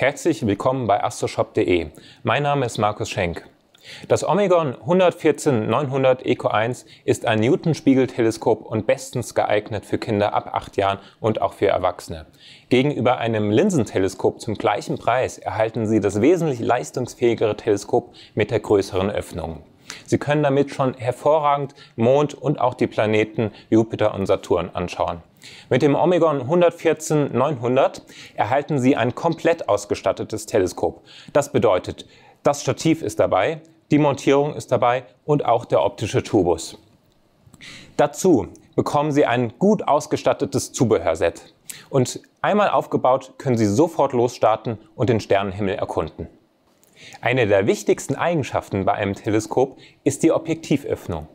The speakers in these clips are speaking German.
Herzlich willkommen bei astroshop.de. Mein Name ist Markus Schenk. Das Omegon 114-900 ECO1 ist ein Newton-Spiegelteleskop und bestens geeignet für Kinder ab 8 Jahren und auch für Erwachsene. Gegenüber einem Linsenteleskop zum gleichen Preis erhalten Sie das wesentlich leistungsfähigere Teleskop mit der größeren Öffnung. Sie können damit schon hervorragend Mond und auch die Planeten Jupiter und Saturn anschauen. Mit dem Omegon 114-900 erhalten Sie ein komplett ausgestattetes Teleskop. Das bedeutet, das Stativ ist dabei, die Montierung ist dabei und auch der optische Tubus. Dazu bekommen Sie ein gut ausgestattetes Zubehörset. Und einmal aufgebaut können Sie sofort losstarten und den Sternenhimmel erkunden. Eine der wichtigsten Eigenschaften bei einem Teleskop ist die Objektivöffnung.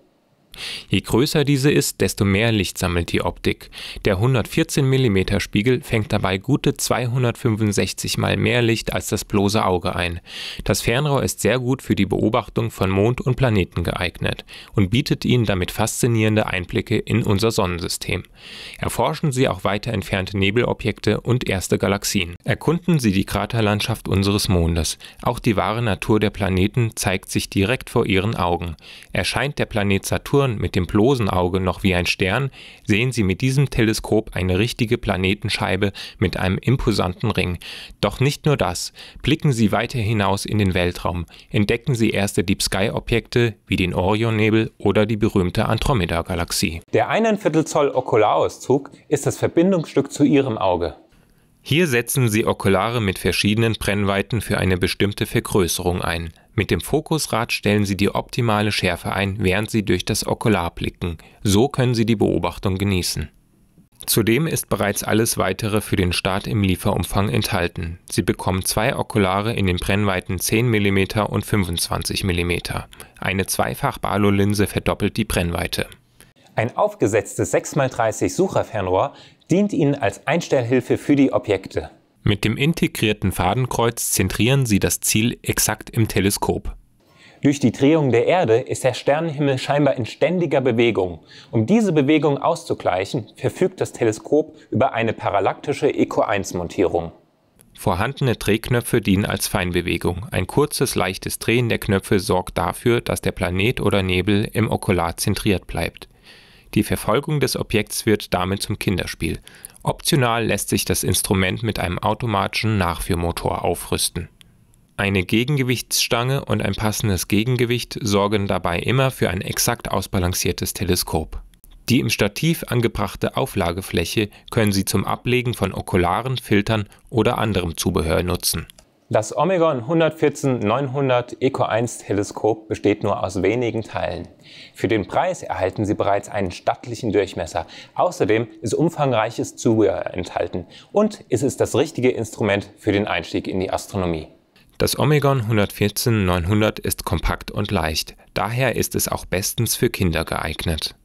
Je größer diese ist, desto mehr Licht sammelt die Optik. Der 114 mm Spiegel fängt dabei gute 265 mal mehr Licht als das bloße Auge ein. Das Fernrohr ist sehr gut für die Beobachtung von Mond und Planeten geeignet und bietet Ihnen damit faszinierende Einblicke in unser Sonnensystem. Erforschen Sie auch weiter entfernte Nebelobjekte und erste Galaxien. Erkunden Sie die Kraterlandschaft unseres Mondes. Auch die wahre Natur der Planeten zeigt sich direkt vor Ihren Augen. Erscheint der Planet Saturn mit dem dem bloßen Auge noch wie ein Stern, sehen Sie mit diesem Teleskop eine richtige Planetenscheibe mit einem imposanten Ring. Doch nicht nur das. Blicken Sie weiter hinaus in den Weltraum. Entdecken Sie erste Deep Sky-Objekte wie den Orionnebel oder die berühmte Andromeda-Galaxie. Der 1,5 Zoll Okularauszug ist das Verbindungsstück zu Ihrem Auge. Hier setzen sie Okulare mit verschiedenen Brennweiten für eine bestimmte Vergrößerung ein. Mit dem Fokusrad stellen sie die optimale Schärfe ein, während sie durch das Okular blicken. So können sie die Beobachtung genießen. Zudem ist bereits alles weitere für den Start im Lieferumfang enthalten. Sie bekommen zwei Okulare in den Brennweiten 10 mm und 25 mm. Eine Zweifach-Balo-Linse verdoppelt die Brennweite. Ein aufgesetztes 6x30 Sucherfernrohr dient Ihnen als Einstellhilfe für die Objekte. Mit dem integrierten Fadenkreuz zentrieren Sie das Ziel exakt im Teleskop. Durch die Drehung der Erde ist der Sternenhimmel scheinbar in ständiger Bewegung. Um diese Bewegung auszugleichen, verfügt das Teleskop über eine parallaktische ECO1-Montierung. Vorhandene Drehknöpfe dienen als Feinbewegung. Ein kurzes, leichtes Drehen der Knöpfe sorgt dafür, dass der Planet oder Nebel im Okular zentriert bleibt. Die Verfolgung des Objekts wird damit zum Kinderspiel. Optional lässt sich das Instrument mit einem automatischen Nachführmotor aufrüsten. Eine Gegengewichtsstange und ein passendes Gegengewicht sorgen dabei immer für ein exakt ausbalanciertes Teleskop. Die im Stativ angebrachte Auflagefläche können Sie zum Ablegen von Okularen, Filtern oder anderem Zubehör nutzen. Das Omegon 114-900 Eco1 Teleskop besteht nur aus wenigen Teilen. Für den Preis erhalten Sie bereits einen stattlichen Durchmesser. Außerdem ist umfangreiches Zubehör enthalten und es ist das richtige Instrument für den Einstieg in die Astronomie. Das Omegon 114-900 ist kompakt und leicht, daher ist es auch bestens für Kinder geeignet.